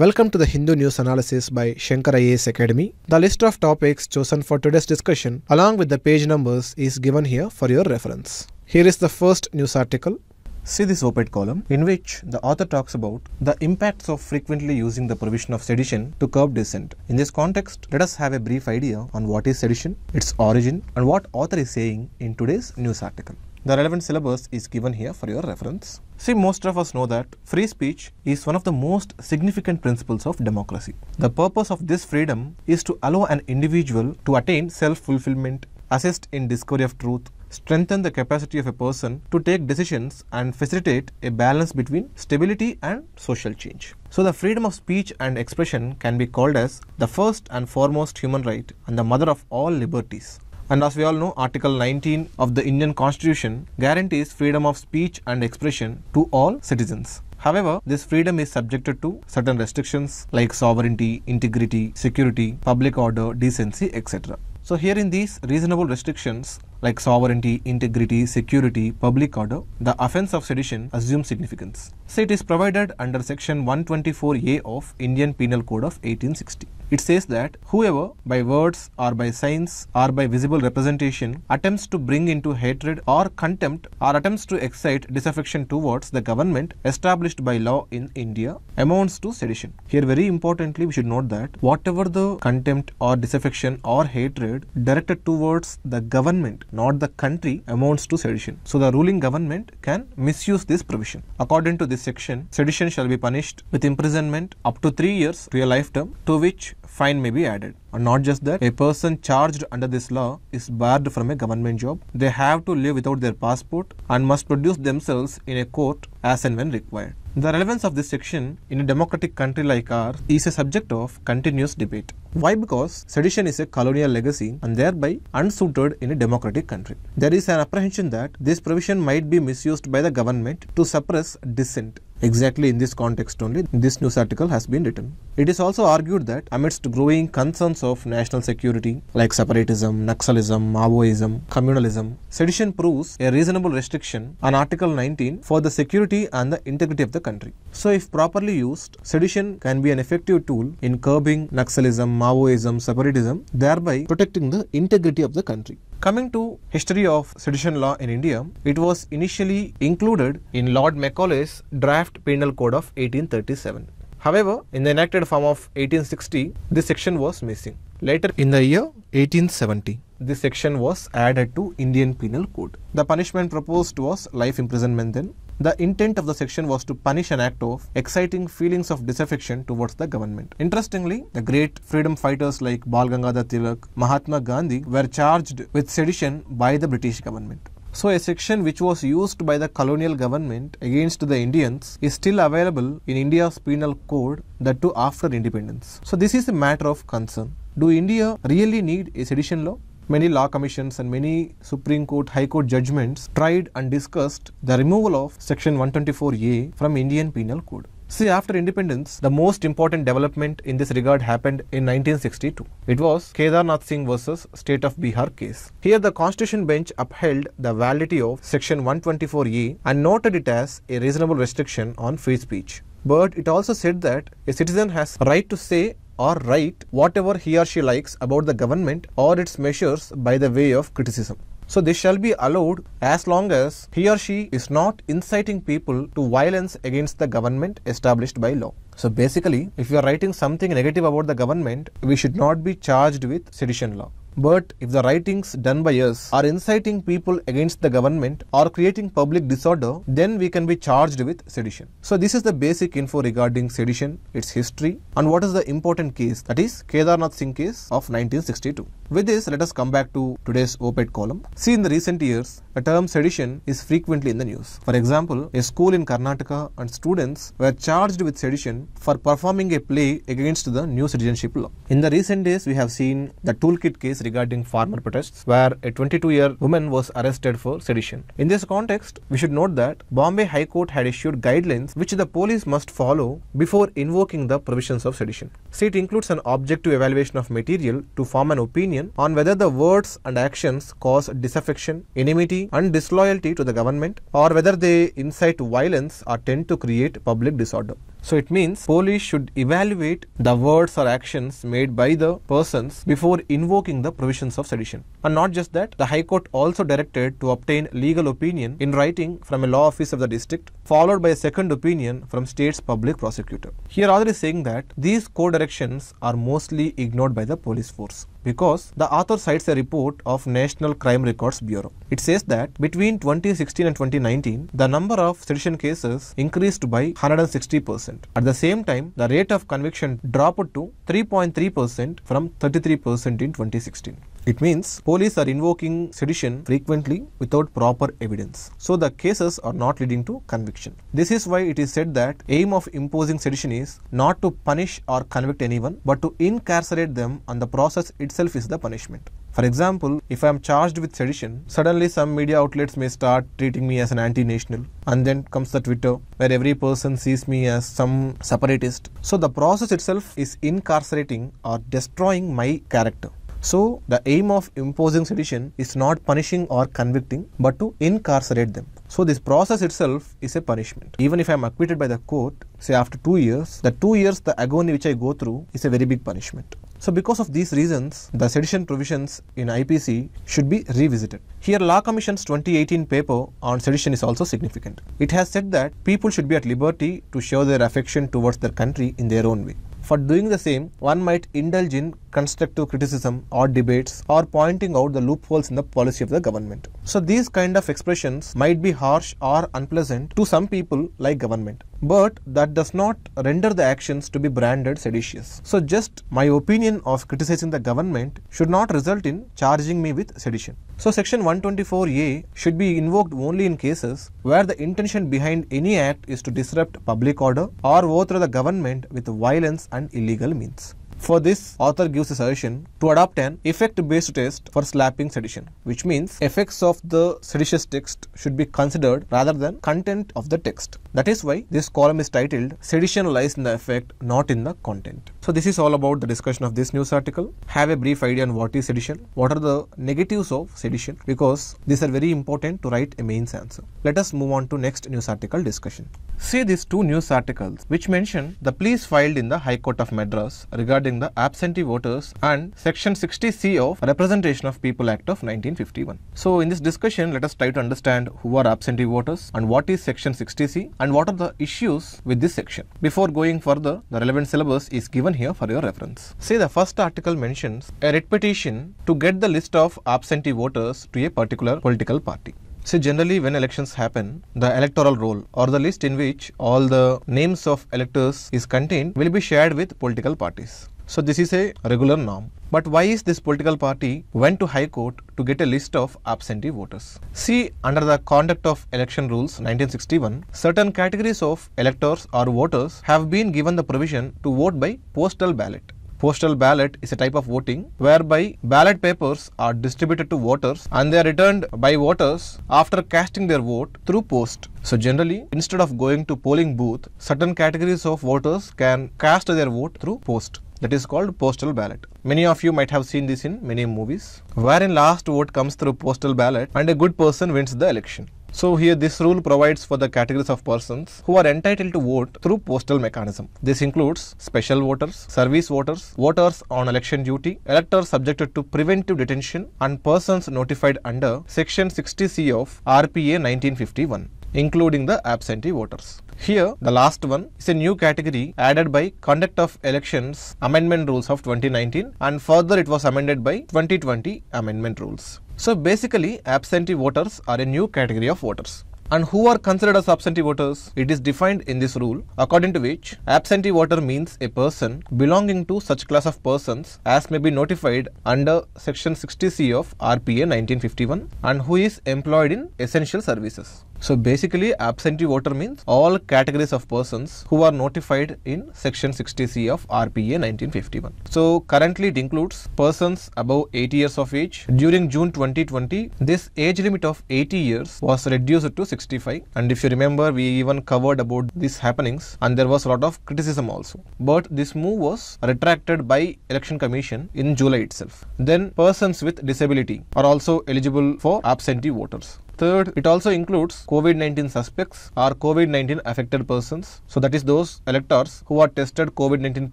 Welcome to the Hindu News Analysis by Shankar IAS Academy. The list of topics chosen for today's discussion along with the page numbers is given here for your reference. Here is the first news article. See this op-ed column in which the author talks about the impacts of frequently using the provision of sedition to curb dissent. In this context, let us have a brief idea on what is sedition, its origin and what author is saying in today's news article. The relevant syllabus is given here for your reference. See, most of us know that free speech is one of the most significant principles of democracy. The purpose of this freedom is to allow an individual to attain self fulfillment, assist in discovery of truth, strengthen the capacity of a person to take decisions, and facilitate a balance between stability and social change. So, the freedom of speech and expression can be called as the first and foremost human right and the mother of all liberties. And as we all know, Article 19 of the Indian Constitution guarantees freedom of speech and expression to all citizens. However, this freedom is subjected to certain restrictions like sovereignty, integrity, security, public order, decency, etc. So here in these reasonable restrictions like sovereignty, integrity, security, public order, the offense of sedition assumes significance. So it is provided under section 124A of Indian Penal Code of 1860. It says that whoever, by words or by signs or by visible representation, attempts to bring into hatred or contempt or attempts to excite disaffection towards the government established by law in India amounts to sedition. Here, very importantly, we should note that whatever the contempt or disaffection or hatred directed towards the government, not the country, amounts to sedition. So, the ruling government can misuse this provision. According to this section, sedition shall be punished with imprisonment up to three years to a life term to which fine may be added. And not just that, a person charged under this law is barred from a government job. They have to live without their passport and must produce themselves in a court as and when required. The relevance of this section in a democratic country like ours is a subject of continuous debate. Why? Because sedition is a colonial legacy and thereby unsuited in a democratic country. There is an apprehension that this provision might be misused by the government to suppress dissent. Exactly in this context only, this news article has been written. It is also argued that amidst growing concerns of national security like separatism, Naxalism, Maoism, communalism, sedition proves a reasonable restriction on Article 19 for the security and the integrity of the country. So, if properly used, sedition can be an effective tool in curbing Naxalism, Maoism, separatism, thereby protecting the integrity of the country. Coming to history of sedition law in India, it was initially included in Lord Macaulay's draft penal code of 1837. However, in the enacted form of 1860, this section was missing. Later in the year 1870, this section was added to Indian Penal Code. The punishment proposed was life imprisonment then. The intent of the section was to punish an act of exciting feelings of disaffection towards the government. Interestingly, the great freedom fighters like Bal Gangadhar Tilak, Mahatma Gandhi were charged with sedition by the British government. So a section which was used by the colonial government against the Indians is still available in India's penal code that too after independence. So this is a matter of concern. Do India really need a sedition law? many law commissions and many Supreme Court, High Court judgments tried and discussed the removal of Section 124A from Indian Penal Code. See, after independence, the most important development in this regard happened in 1962. It was Kedarnath Singh versus State of Bihar case. Here, the Constitution bench upheld the validity of Section 124A and noted it as a reasonable restriction on free speech. But it also said that a citizen has right to say or write whatever he or she likes about the government or its measures by the way of criticism. So this shall be allowed as long as he or she is not inciting people to violence against the government established by law. So basically, if you are writing something negative about the government, we should not be charged with sedition law. But if the writings done by us are inciting people against the government or creating public disorder, then we can be charged with sedition. So this is the basic info regarding sedition, its history and what is the important case that is Kedarnath Singh case of 1962. With this, let us come back to today's op-ed column. See, in the recent years, the term sedition is frequently in the news. For example, a school in Karnataka and students were charged with sedition for performing a play against the new citizenship law. In the recent days, we have seen the toolkit case regarding farmer protests, where a 22-year woman was arrested for sedition. In this context, we should note that Bombay High Court had issued guidelines which the police must follow before invoking the provisions of sedition. See, it includes an objective evaluation of material to form an opinion opinion on whether the words and actions cause disaffection, enmity, and disloyalty to the government, or whether they incite violence or tend to create public disorder. So it means police should evaluate the words or actions made by the persons before invoking the provisions of sedition. And not just that, the High Court also directed to obtain legal opinion in writing from a law office of the district, followed by a second opinion from state's public prosecutor. Here author is saying that these co-directions are mostly ignored by the police force because the author cites a report of National Crime Records Bureau. It says that between 2016 and 2019, the number of sedition cases increased by 160%. At the same time, the rate of conviction dropped to 3.3% from 33% in 2016. It means police are invoking sedition frequently without proper evidence. So the cases are not leading to conviction. This is why it is said that aim of imposing sedition is not to punish or convict anyone but to incarcerate them and the process itself is the punishment. For example, if I am charged with sedition, suddenly some media outlets may start treating me as an anti-national and then comes the Twitter where every person sees me as some separatist. So the process itself is incarcerating or destroying my character. So the aim of imposing sedition is not punishing or convicting, but to incarcerate them. So this process itself is a punishment. Even if I am acquitted by the court, say after two years, the two years the agony which I go through is a very big punishment. So because of these reasons, the sedition provisions in IPC should be revisited. Here Law Commission's 2018 paper on sedition is also significant. It has said that people should be at liberty to show their affection towards their country in their own way. For doing the same, one might indulge in constructive criticism or debates or pointing out the loopholes in the policy of the government. So these kind of expressions might be harsh or unpleasant to some people like government but that does not render the actions to be branded seditious. So just my opinion of criticizing the government should not result in charging me with sedition. So section 124A should be invoked only in cases where the intention behind any act is to disrupt public order or overthrow the government with violence and illegal means. For this, author gives a suggestion to adopt an effect-based test for slapping sedition, which means effects of the seditious text should be considered rather than content of the text. That is why this column is titled Sedition Lies in the Effect, Not in the Content. So this is all about the discussion of this news article. Have a brief idea on what is sedition, what are the negatives of sedition because these are very important to write a mains answer. Let us move on to next news article discussion. See these two news articles which mention the pleas filed in the High Court of Madras regarding the absentee voters and section 60C of Representation of People Act of 1951. So in this discussion let us try to understand who are absentee voters and what is section 60C and what are the issues with this section. Before going further the relevant syllabus is given given here for your reference. See the first article mentions a writ petition to get the list of absentee voters to a particular political party. See, generally when elections happen, the electoral roll or the list in which all the names of electors is contained will be shared with political parties. So this is a regular norm. But why is this political party went to High Court to get a list of absentee voters? See, under the Conduct of Election Rules 1961, certain categories of electors or voters have been given the provision to vote by postal ballot. Postal ballot is a type of voting whereby ballot papers are distributed to voters and they are returned by voters after casting their vote through post. So generally, instead of going to polling booth, certain categories of voters can cast their vote through post that is called postal ballot. Many of you might have seen this in many movies wherein last vote comes through postal ballot and a good person wins the election. So here this rule provides for the categories of persons who are entitled to vote through postal mechanism. This includes special voters, service voters, voters on election duty, electors subjected to preventive detention and persons notified under section 60C of RPA 1951 including the absentee voters. Here, the last one is a new category added by Conduct of Elections Amendment Rules of 2019 and further it was amended by 2020 Amendment Rules. So basically, absentee voters are a new category of voters. And who are considered as absentee voters? It is defined in this rule, according to which absentee voter means a person belonging to such class of persons as may be notified under Section 60C of RPA 1951 and who is employed in essential services. So basically absentee voter means all categories of persons who are notified in section 60C of RPA 1951. So currently it includes persons above 80 years of age. During June 2020, this age limit of 80 years was reduced to 65 and if you remember we even covered about these happenings and there was a lot of criticism also. But this move was retracted by election commission in July itself. Then persons with disability are also eligible for absentee voters. Third, it also includes COVID-19 suspects or COVID-19 affected persons. So that is those electors who are tested COVID-19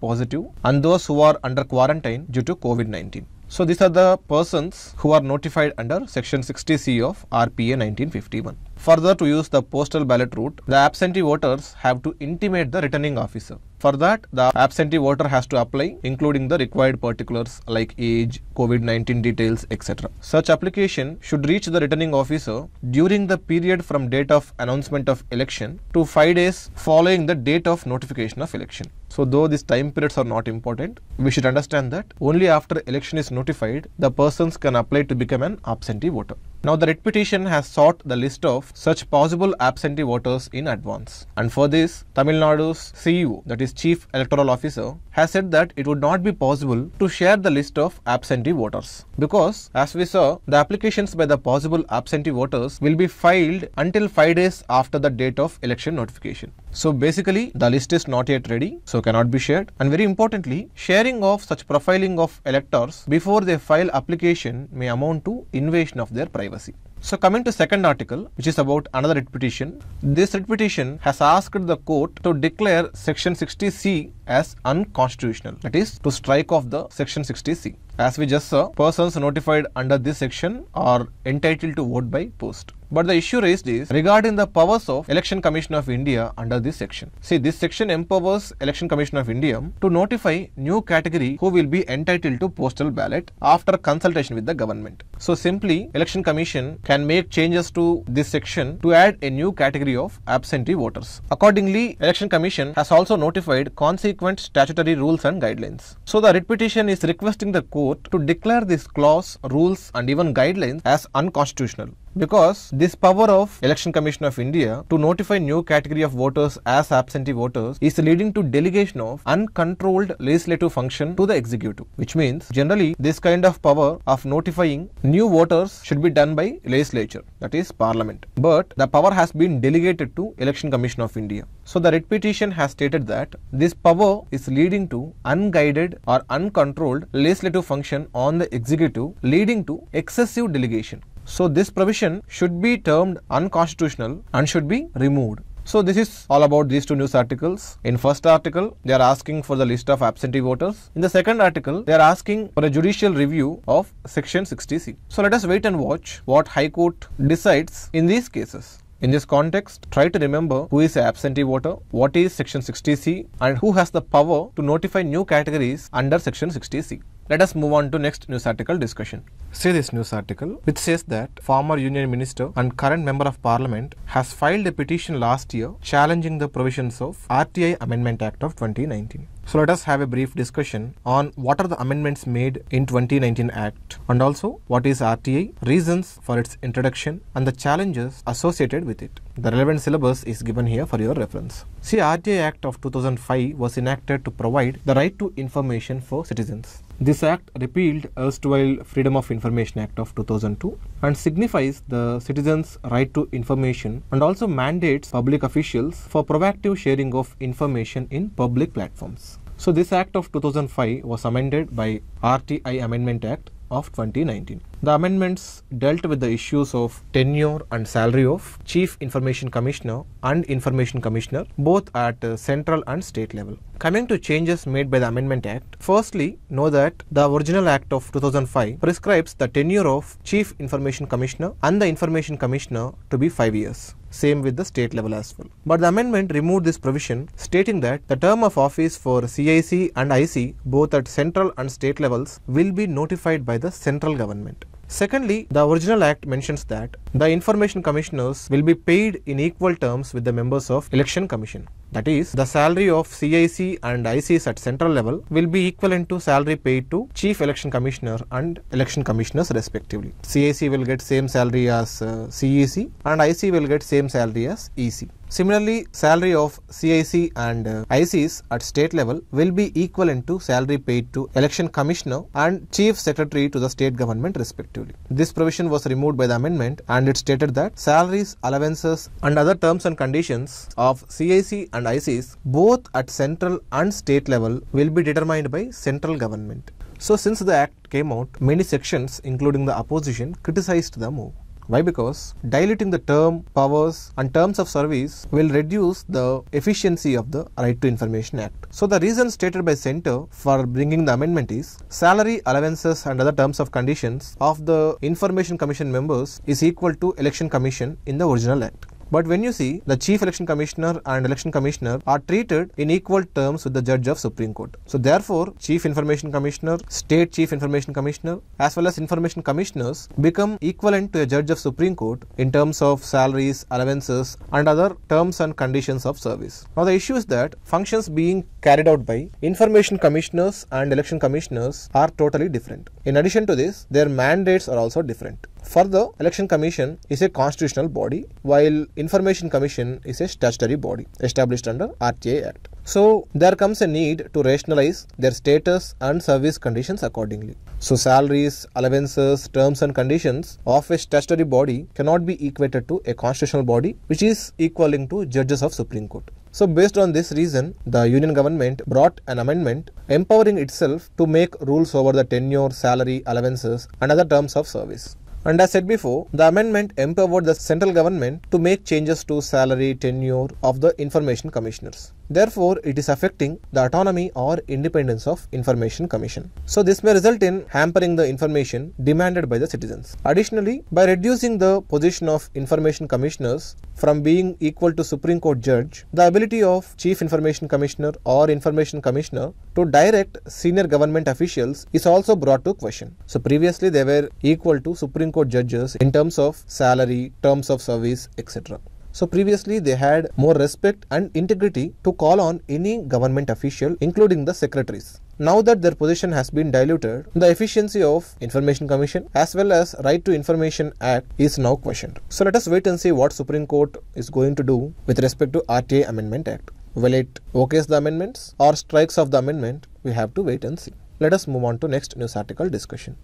positive and those who are under quarantine due to COVID-19. So, these are the persons who are notified under section 60C of RPA 1951. Further, to use the postal ballot route, the absentee voters have to intimate the returning officer. For that, the absentee voter has to apply, including the required particulars like age, COVID-19 details, etc. Such application should reach the returning officer during the period from date of announcement of election to 5 days following the date of notification of election. So though these time periods are not important, we should understand that only after election is notified, the persons can apply to become an absentee voter. Now the red petition has sought the list of such possible absentee voters in advance. And for this, Tamil Nadu's CEO, that is Chief Electoral Officer, has said that it would not be possible to share the list of absentee voters. Because, as we saw, the applications by the possible absentee voters will be filed until 5 days after the date of election notification. So basically, the list is not yet ready, so cannot be shared. And very importantly, sharing of such profiling of electors before they file application may amount to invasion of their privacy privacy. So coming to second article, which is about another writ petition. This writ petition has asked the court to declare section 60C as unconstitutional, that is to strike off the section 60C. As we just saw, persons notified under this section are entitled to vote by post. But the issue raised is regarding the powers of Election Commission of India under this section. See, this section empowers Election Commission of India to notify new category who will be entitled to postal ballot after consultation with the government. So simply, Election Commission can make changes to this section to add a new category of absentee voters. Accordingly, Election Commission has also notified consequent statutory rules and guidelines. So the petition is requesting the court Court to declare these clause, rules and even guidelines as unconstitutional because this power of Election Commission of India to notify new category of voters as absentee voters is leading to delegation of uncontrolled legislative function to the executive which means generally this kind of power of notifying new voters should be done by legislature that is parliament but the power has been delegated to Election Commission of India so the red petition has stated that this power is leading to unguided or uncontrolled legislative function on the executive leading to excessive delegation so this provision should be termed unconstitutional and should be removed. So this is all about these two news articles. In first article, they are asking for the list of absentee voters. In the second article, they are asking for a judicial review of section 60C. So let us wait and watch what High Court decides in these cases. In this context, try to remember who is an absentee voter, what is section 60C and who has the power to notify new categories under section 60C. Let us move on to next news article discussion. See this news article which says that former union minister and current member of parliament has filed a petition last year challenging the provisions of RTI Amendment Act of 2019. So let us have a brief discussion on what are the amendments made in 2019 Act and also what is RTA, reasons for its introduction and the challenges associated with it. The relevant syllabus is given here for your reference. See RTI Act of 2005 was enacted to provide the right to information for citizens. This act repealed erstwhile Freedom of Information Act of 2002 and signifies the citizens' right to information and also mandates public officials for proactive sharing of information in public platforms. So this act of 2005 was amended by RTI Amendment Act of 2019. The amendments dealt with the issues of tenure and salary of Chief Information Commissioner and Information Commissioner both at uh, central and state level. Coming to changes made by the Amendment Act, firstly, know that the original Act of 2005 prescribes the tenure of Chief Information Commissioner and the Information Commissioner to be 5 years same with the state level as well. But the amendment removed this provision stating that the term of office for CIC and IC both at central and state levels will be notified by the central government. Secondly, the original act mentions that the information commissioners will be paid in equal terms with the members of election commission. That is, the salary of CIC and ICS at central level will be equivalent to salary paid to Chief Election Commissioner and Election Commissioners respectively. CIC will get same salary as uh, CEC and IC will get same salary as EC. Similarly, salary of CIC and uh, ICs at state level will be equivalent to salary paid to election commissioner and chief secretary to the state government respectively. This provision was removed by the amendment and it stated that salaries, allowances and other terms and conditions of CIC and ICs both at central and state level will be determined by central government. So since the act came out, many sections including the opposition criticized the move. Why? Because diluting the term, powers and terms of service will reduce the efficiency of the Right to Information Act. So the reason stated by Center for bringing the amendment is salary allowances and other terms of conditions of the Information Commission members is equal to Election Commission in the original Act. But when you see the Chief Election Commissioner and Election Commissioner are treated in equal terms with the Judge of Supreme Court. So therefore, Chief Information Commissioner, State Chief Information Commissioner as well as Information Commissioners become equivalent to a Judge of Supreme Court in terms of salaries, allowances and other terms and conditions of service. Now the issue is that functions being carried out by Information Commissioners and Election Commissioners are totally different. In addition to this, their mandates are also different. Further, Election Commission is a constitutional body while Information Commission is a statutory body established under RTA Act. So there comes a need to rationalize their status and service conditions accordingly. So salaries, allowances, terms and conditions of a statutory body cannot be equated to a constitutional body which is equaling to judges of Supreme Court. So based on this reason, the union government brought an amendment empowering itself to make rules over the tenure, salary, allowances and other terms of service. And as said before, the amendment empowered the central government to make changes to salary tenure of the information commissioners. Therefore, it is affecting the autonomy or independence of information commission. So this may result in hampering the information demanded by the citizens. Additionally, by reducing the position of information commissioners from being equal to Supreme Court judge, the ability of chief information commissioner or information commissioner to direct senior government officials is also brought to question. So previously they were equal to Supreme Supreme Court judges in terms of salary, terms of service, etc. So previously they had more respect and integrity to call on any government official including the secretaries. Now that their position has been diluted, the efficiency of Information Commission as well as Right to Information Act is now questioned. So let us wait and see what Supreme Court is going to do with respect to RTA Amendment Act. Will it vocate the amendments or strikes of the amendment? We have to wait and see. Let us move on to next news article discussion.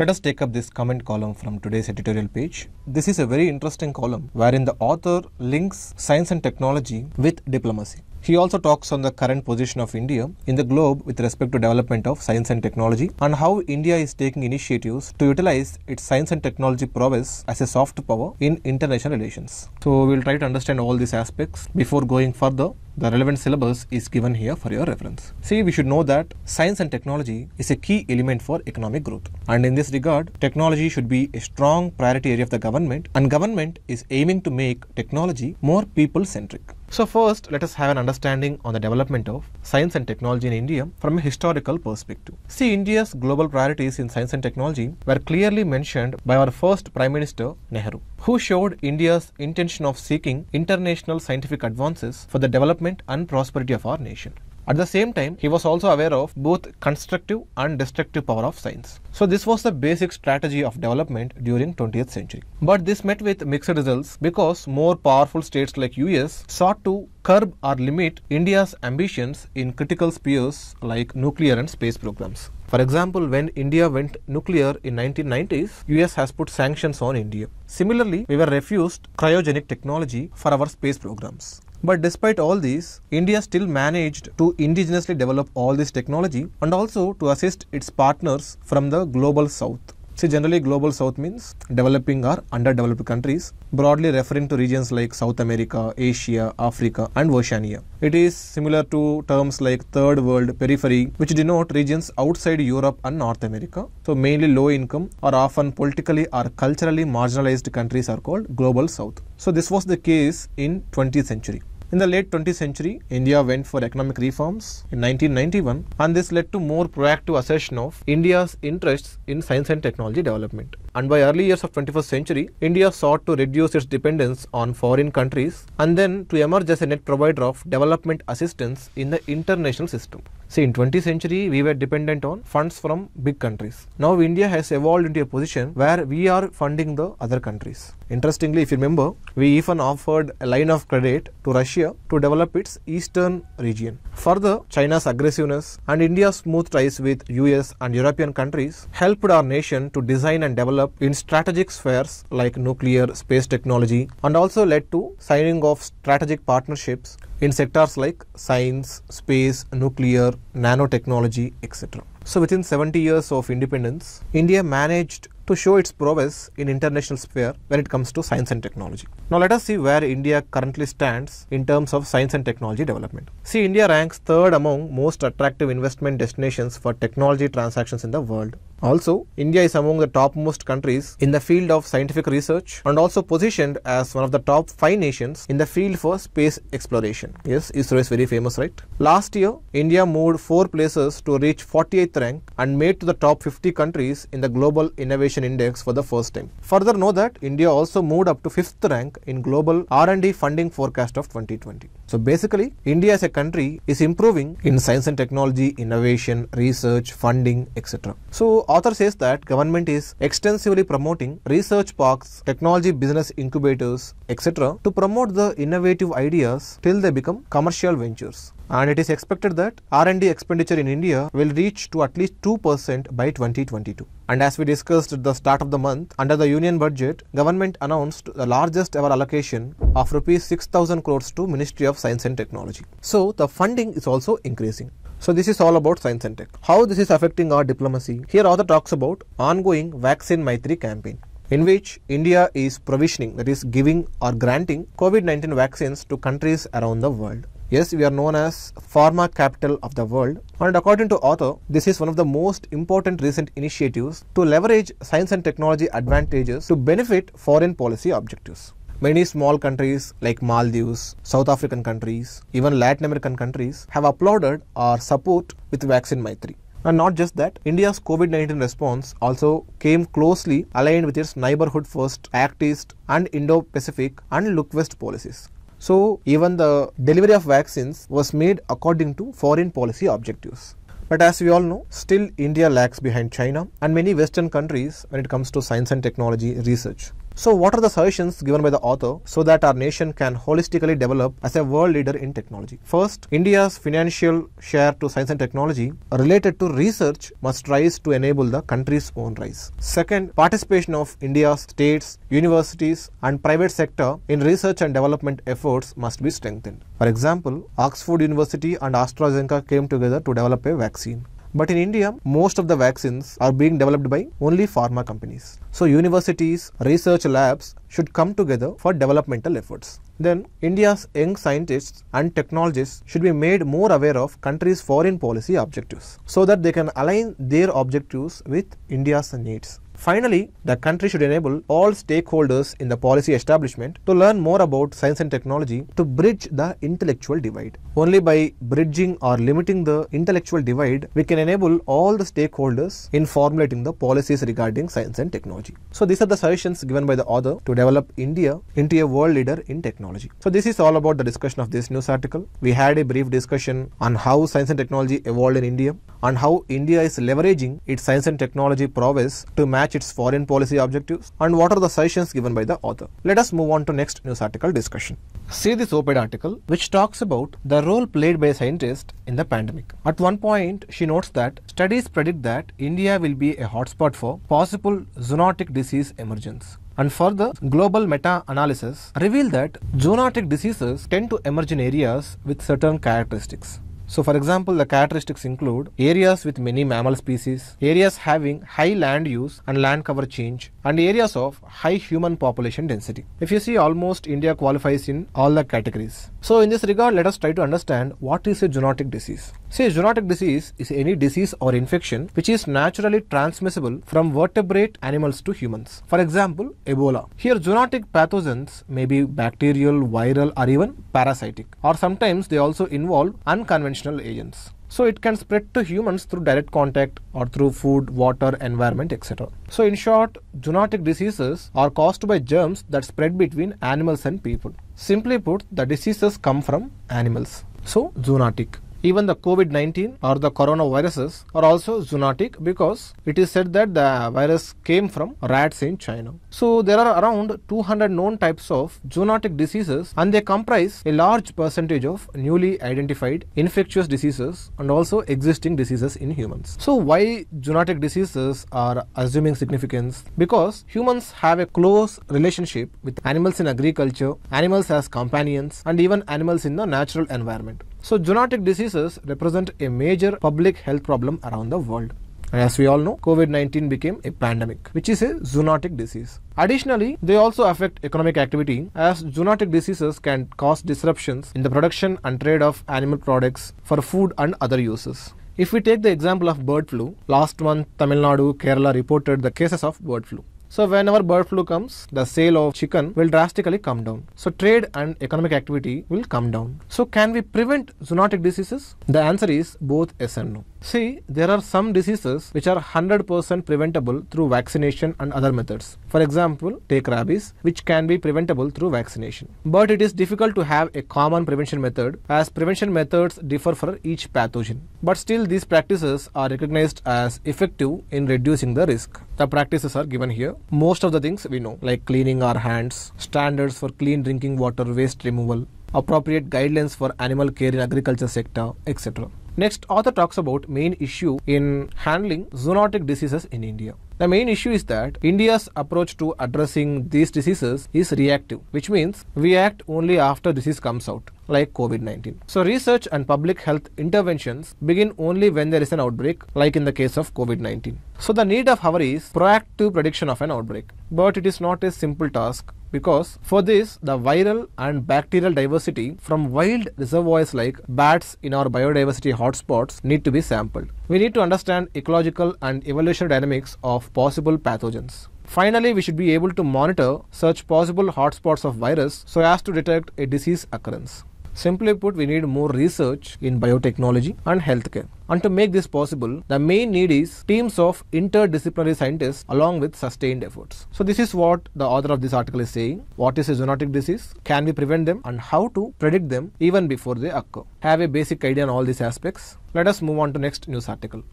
Let us take up this comment column from today's editorial page. This is a very interesting column wherein the author links science and technology with diplomacy. He also talks on the current position of India in the globe with respect to development of science and technology and how India is taking initiatives to utilize its science and technology prowess as a soft power in international relations. So we'll try to understand all these aspects before going further. The relevant syllabus is given here for your reference. See, we should know that science and technology is a key element for economic growth. And in this regard, technology should be a strong priority area of the government and government is aiming to make technology more people-centric. So first, let us have an understanding on the development of science and technology in India from a historical perspective. See, India's global priorities in science and technology were clearly mentioned by our first Prime Minister Nehru who showed India's intention of seeking international scientific advances for the development and prosperity of our nation. At the same time, he was also aware of both constructive and destructive power of science. So this was the basic strategy of development during 20th century. But this met with mixed results because more powerful states like US sought to curb or limit India's ambitions in critical spheres like nuclear and space programs. For example, when India went nuclear in 1990s, US has put sanctions on India. Similarly, we were refused cryogenic technology for our space programs. But despite all these, India still managed to indigenously develop all this technology and also to assist its partners from the global south. See, generally global south means developing or underdeveloped countries, broadly referring to regions like South America, Asia, Africa and Oceania. It is similar to terms like third world, periphery, which denote regions outside Europe and North America. So mainly low income or often politically or culturally marginalized countries are called global south. So this was the case in 20th century. In the late 20th century, India went for economic reforms in 1991 and this led to more proactive assertion of India's interests in science and technology development. And by early years of 21st century, India sought to reduce its dependence on foreign countries and then to emerge as a net provider of development assistance in the international system. See, in 20th century, we were dependent on funds from big countries. Now, India has evolved into a position where we are funding the other countries. Interestingly, if you remember, we even offered a line of credit to Russia to develop its eastern region. Further, China's aggressiveness and India's smooth ties with US and European countries helped our nation to design and develop in strategic spheres like nuclear, space technology, and also led to signing of strategic partnerships in sectors like science, space, nuclear, nanotechnology, etc. So within 70 years of independence, India managed to show its prowess in international sphere when it comes to science and technology. Now let us see where India currently stands in terms of science and technology development. See India ranks third among most attractive investment destinations for technology transactions in the world. Also, India is among the topmost countries in the field of scientific research and also positioned as one of the top five nations in the field for space exploration. Yes, ISRO is very famous, right? Last year, India moved four places to reach 48th rank and made to the top 50 countries in the global innovation innovation index for the first time. Further know that India also moved up to 5th rank in global R&D funding forecast of 2020. So basically India as a country is improving in science and technology, innovation, research, funding, etc. So author says that government is extensively promoting research parks, technology business incubators, etc. to promote the innovative ideas till they become commercial ventures and it is expected that R&D expenditure in India will reach to at least 2% by 2022. And as we discussed at the start of the month, under the union budget, government announced the largest ever allocation of rupees 6000 crores to Ministry of Science and Technology. So the funding is also increasing. So this is all about science and tech. How this is affecting our diplomacy? Here author talks about ongoing vaccine Maitri campaign in which India is provisioning, that is giving or granting COVID-19 vaccines to countries around the world. Yes, we are known as pharma capital of the world. And according to author, this is one of the most important recent initiatives to leverage science and technology advantages to benefit foreign policy objectives. Many small countries like Maldives, South African countries, even Latin American countries have applauded our support with Vaccine Maitri. And not just that, India's COVID 19 response also came closely aligned with its neighborhood first, Act East, and Indo Pacific and Look West policies. So, even the delivery of vaccines was made according to foreign policy objectives. But as we all know, still India lags behind China and many Western countries when it comes to science and technology research. So, what are the suggestions given by the author so that our nation can holistically develop as a world leader in technology? First, India's financial share to science and technology related to research must rise to enable the country's own rise. Second, participation of India's states, universities, and private sector in research and development efforts must be strengthened. For example, Oxford University and AstraZeneca came together to develop a vaccine. But in India, most of the vaccines are being developed by only pharma companies. So universities, research labs should come together for developmental efforts. Then India's young scientists and technologists should be made more aware of countries' foreign policy objectives so that they can align their objectives with India's needs. Finally, the country should enable all stakeholders in the policy establishment to learn more about science and technology to bridge the intellectual divide. Only by bridging or limiting the intellectual divide, we can enable all the stakeholders in formulating the policies regarding science and technology. So these are the suggestions given by the author to develop India into a world leader in technology. So this is all about the discussion of this news article. We had a brief discussion on how science and technology evolved in India and how India is leveraging its science and technology prowess to match its foreign policy objectives and what are the suggestions given by the author. Let us move on to next news article discussion. See this op-ed article which talks about the role played by scientists in the pandemic. At one point, she notes that studies predict that India will be a hotspot for possible zoonotic disease emergence. And further, global meta-analysis reveal that zoonotic diseases tend to emerge in areas with certain characteristics. So for example, the characteristics include areas with many mammal species, areas having high land use and land cover change, and areas of high human population density. If you see almost India qualifies in all the categories. So in this regard, let us try to understand what is a zoonotic disease. See, zoonotic disease is any disease or infection which is naturally transmissible from vertebrate animals to humans. For example, Ebola. Here, zoonotic pathogens may be bacterial, viral, or even parasitic, or sometimes they also involve unconventional agents. So, it can spread to humans through direct contact or through food, water, environment, etc. So, in short, zoonotic diseases are caused by germs that spread between animals and people. Simply put, the diseases come from animals. So, zoonotic. Even the COVID-19 or the coronaviruses are also zoonotic because it is said that the virus came from rats in China. So there are around 200 known types of zoonotic diseases and they comprise a large percentage of newly identified infectious diseases and also existing diseases in humans. So why zoonotic diseases are assuming significance? Because humans have a close relationship with animals in agriculture, animals as companions and even animals in the natural environment. So zoonotic diseases represent a major public health problem around the world. And as we all know, COVID-19 became a pandemic, which is a zoonotic disease. Additionally, they also affect economic activity as zoonotic diseases can cause disruptions in the production and trade of animal products for food and other uses. If we take the example of bird flu, last month Tamil Nadu, Kerala reported the cases of bird flu. So whenever bird flu comes, the sale of chicken will drastically come down. So trade and economic activity will come down. So can we prevent zoonotic diseases? The answer is both yes and no. See, there are some diseases which are 100% preventable through vaccination and other methods. For example, take rabies, which can be preventable through vaccination. But it is difficult to have a common prevention method as prevention methods differ for each pathogen. But still, these practices are recognized as effective in reducing the risk. The practices are given here. Most of the things we know, like cleaning our hands, standards for clean drinking water, waste removal, appropriate guidelines for animal care in agriculture sector, etc. Next, author talks about main issue in handling zoonotic diseases in India. The main issue is that India's approach to addressing these diseases is reactive, which means we act only after disease comes out, like COVID 19. So, research and public health interventions begin only when there is an outbreak, like in the case of COVID 19. So, the need of our is proactive prediction of an outbreak, but it is not a simple task because for this the viral and bacterial diversity from wild reservoirs like bats in our biodiversity hotspots need to be sampled. We need to understand ecological and evolutionary dynamics of possible pathogens. Finally, we should be able to monitor such possible hotspots of virus so as to detect a disease occurrence. Simply put, we need more research in biotechnology and healthcare. And to make this possible, the main need is teams of interdisciplinary scientists along with sustained efforts. So this is what the author of this article is saying. What is a zoonotic disease? Can we prevent them and how to predict them even before they occur? Have a basic idea on all these aspects. Let us move on to next news article.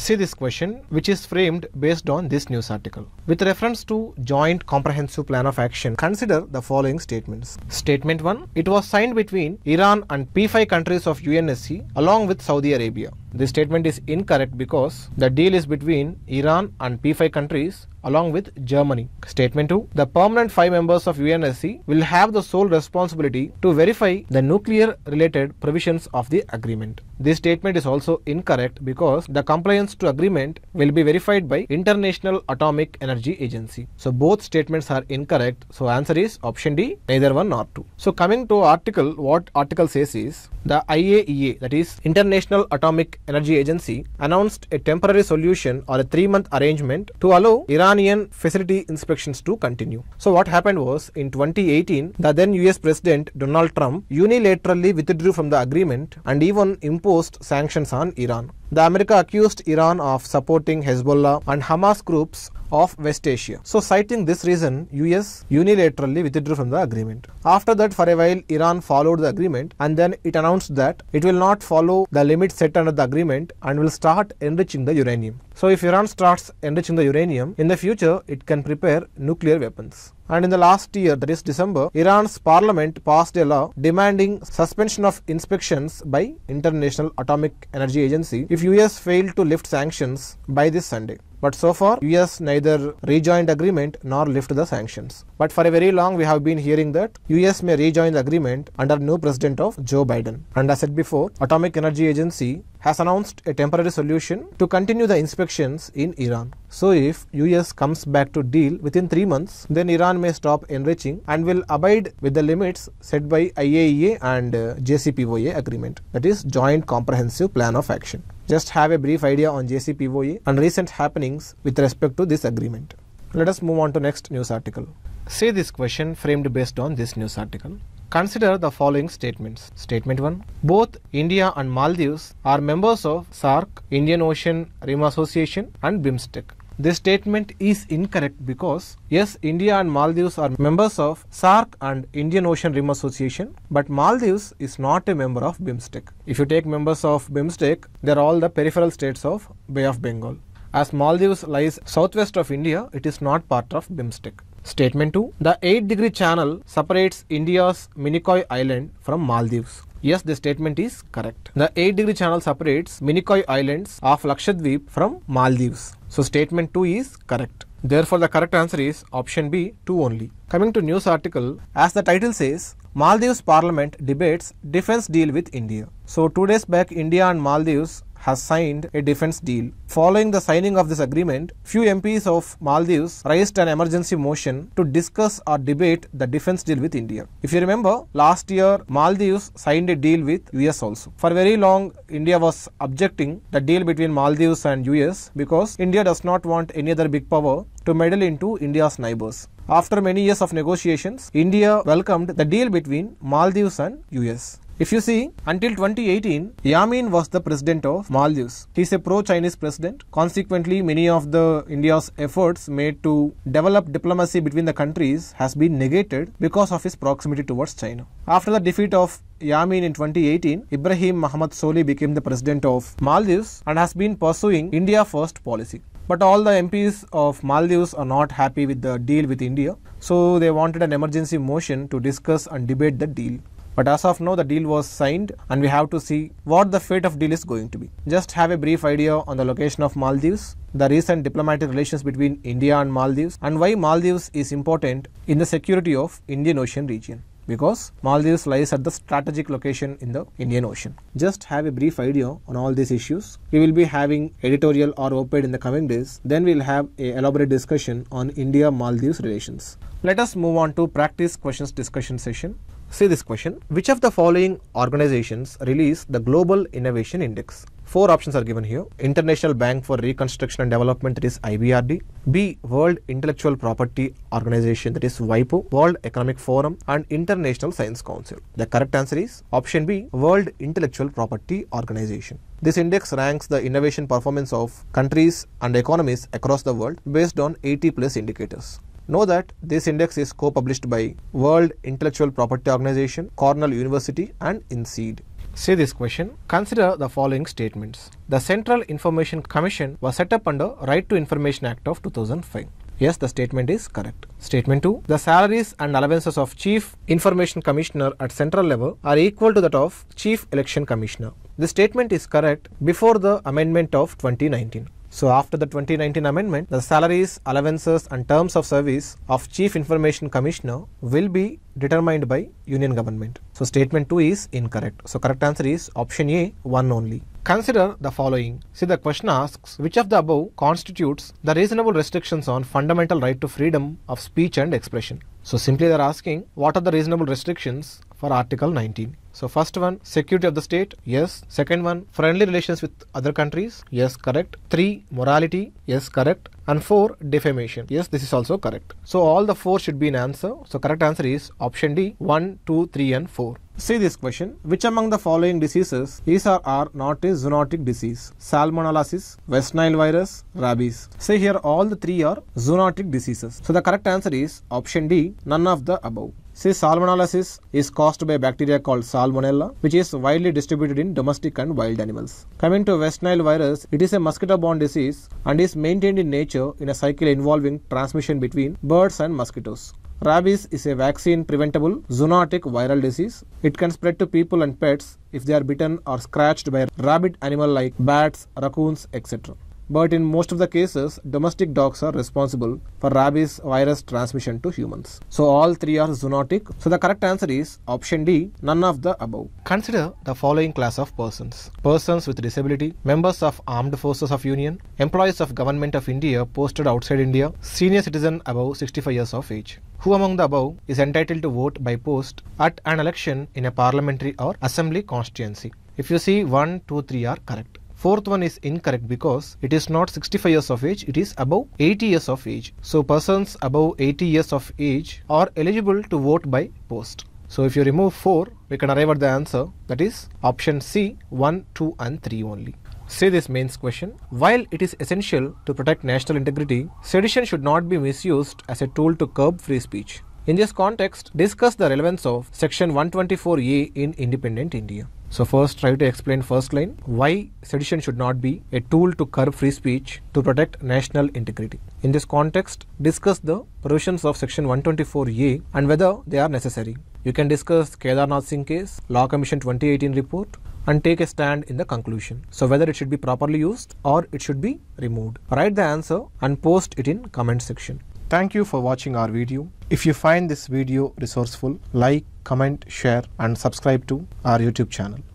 See this question, which is framed based on this news article. With reference to Joint Comprehensive Plan of Action, consider the following statements. Statement 1. It was signed between Iran and P5 countries of UNSC along with Saudi Arabia. This statement is incorrect because the deal is between Iran and P5 countries along with Germany. Statement 2. The permanent five members of UNSC will have the sole responsibility to verify the nuclear related provisions of the agreement. This statement is also incorrect because the compliance to agreement will be verified by International Atomic Energy Agency. So both statements are incorrect. So answer is option D, neither one nor two. So coming to article, what article says is the IAEA that is International Atomic Energy Agency announced a temporary solution or a three month arrangement to allow Iran Iranian facility inspections to continue. So what happened was in 2018, the then US President Donald Trump unilaterally withdrew from the agreement and even imposed sanctions on Iran. The America accused Iran of supporting Hezbollah and Hamas groups of West Asia. So citing this reason, US unilaterally withdrew from the agreement. After that for a while Iran followed the agreement and then it announced that it will not follow the limit set under the agreement and will start enriching the uranium. So if Iran starts enriching the uranium, in the future it can prepare nuclear weapons. And in the last year, that is December, Iran's parliament passed a law demanding suspension of inspections by International Atomic Energy Agency if US failed to lift sanctions by this Sunday. But so far, US neither rejoined agreement nor lift the sanctions. But for a very long, we have been hearing that US may rejoin the agreement under new president of Joe Biden. And as said before, Atomic Energy Agency has announced a temporary solution to continue the inspections in Iran. So if US comes back to deal within 3 months, then Iran may stop enriching and will abide with the limits set by IAEA and JCPOA agreement, that is Joint Comprehensive Plan of Action just have a brief idea on JCPOE and recent happenings with respect to this agreement. Let us move on to next news article. Say this question framed based on this news article. Consider the following statements. Statement 1. Both India and Maldives are members of SARC, Indian Ocean Rim Association and BIMSTEC. This statement is incorrect because yes, India and Maldives are members of SARC and Indian Ocean Rim Association, but Maldives is not a member of BIMSTEC. If you take members of BIMSTEC, they are all the peripheral states of Bay of Bengal. As Maldives lies southwest of India, it is not part of BIMSTEC. Statement 2. The 8 degree channel separates India's Minicoy Island from Maldives. Yes, the statement is correct. The 8 degree channel separates Minicoy Islands of Lakshadweep from Maldives. So statement 2 is correct. Therefore, the correct answer is option B, 2 only. Coming to news article, as the title says, Maldives parliament debates defense deal with India. So two days back, India and Maldives has signed a defense deal. Following the signing of this agreement, few MPs of Maldives raised an emergency motion to discuss or debate the defense deal with India. If you remember, last year Maldives signed a deal with US also. For very long, India was objecting the deal between Maldives and US because India does not want any other big power to meddle into India's neighbors. After many years of negotiations, India welcomed the deal between Maldives and US. If you see, until 2018, Yamin was the president of Maldives. He's a pro-Chinese president. Consequently, many of the India's efforts made to develop diplomacy between the countries has been negated because of his proximity towards China. After the defeat of Yamin in 2018, Ibrahim Mohamed Soli became the president of Maldives and has been pursuing India first policy. But all the MPs of Maldives are not happy with the deal with India, so they wanted an emergency motion to discuss and debate the deal. But as of now, the deal was signed and we have to see what the fate of deal is going to be. Just have a brief idea on the location of Maldives, the recent diplomatic relations between India and Maldives and why Maldives is important in the security of Indian Ocean region because Maldives lies at the strategic location in the Indian Ocean. Just have a brief idea on all these issues. We will be having editorial or op-ed in the coming days. Then we'll have a elaborate discussion on India-Maldives relations. Let us move on to practice questions discussion session. Say this question, which of the following organizations release the Global Innovation Index? Four options are given here. International Bank for Reconstruction and Development that is IBRD. B. World Intellectual Property Organization that is WIPO. World Economic Forum and International Science Council. The correct answer is option B. World Intellectual Property Organization. This index ranks the innovation performance of countries and economies across the world based on 80 plus indicators. Know that this index is co-published by World Intellectual Property Organization, Cornell University and INSEED. Say this question. Consider the following statements. The Central Information Commission was set up under Right to Information Act of 2005. Yes, the statement is correct. Statement 2. The salaries and allowances of Chief Information Commissioner at central level are equal to that of Chief Election Commissioner. The statement is correct before the amendment of 2019. So after the 2019 amendment, the salaries, allowances and terms of service of Chief Information Commissioner will be determined by union government. So statement 2 is incorrect. So correct answer is option A, 1 only. Consider the following. See the question asks which of the above constitutes the reasonable restrictions on fundamental right to freedom of speech and expression. So simply they're asking what are the reasonable restrictions for Article 19. So first one, security of the state. Yes. Second one, friendly relations with other countries. Yes, correct. Three, morality. Yes, correct. And four, defamation. Yes, this is also correct. So all the four should be in answer. So correct answer is option D, 1, 2, 3 and 4. See this question. Which among the following diseases is or are not a zoonotic disease? Salmonellosis, West Nile virus, rabies. Say here all the three are zoonotic diseases. So the correct answer is option D, none of the above. See, salmonellosis is caused by bacteria called Salmonella, which is widely distributed in domestic and wild animals. Coming to West Nile virus, it is a mosquito-borne disease and is maintained in nature in a cycle involving transmission between birds and mosquitoes. Rabies is a vaccine preventable zoonotic viral disease. It can spread to people and pets if they are bitten or scratched by rabid animal like bats, raccoons, etc but in most of the cases, domestic dogs are responsible for rabies virus transmission to humans. So all three are zoonotic. So the correct answer is option D, none of the above. Consider the following class of persons. Persons with disability, members of armed forces of union, employees of government of India posted outside India, senior citizen above 65 years of age. Who among the above is entitled to vote by post at an election in a parliamentary or assembly constituency? If you see 1, 2, 3 are correct. Fourth one is incorrect because it is not 65 years of age, it is above 80 years of age. So persons above 80 years of age are eligible to vote by post. So if you remove 4, we can arrive at the answer that is option C 1, 2 and 3 only. Say this mains question. While it is essential to protect national integrity, sedition should not be misused as a tool to curb free speech. In this context, discuss the relevance of Section 124A in independent India. So first try to explain first line why sedition should not be a tool to curb free speech to protect national integrity. In this context, discuss the provisions of section 124A and whether they are necessary. You can discuss Kedarnath Singh case, Law Commission 2018 report and take a stand in the conclusion. So whether it should be properly used or it should be removed. Write the answer and post it in comment section. Thank you for watching our video. If you find this video resourceful, like, comment, share and subscribe to our YouTube channel.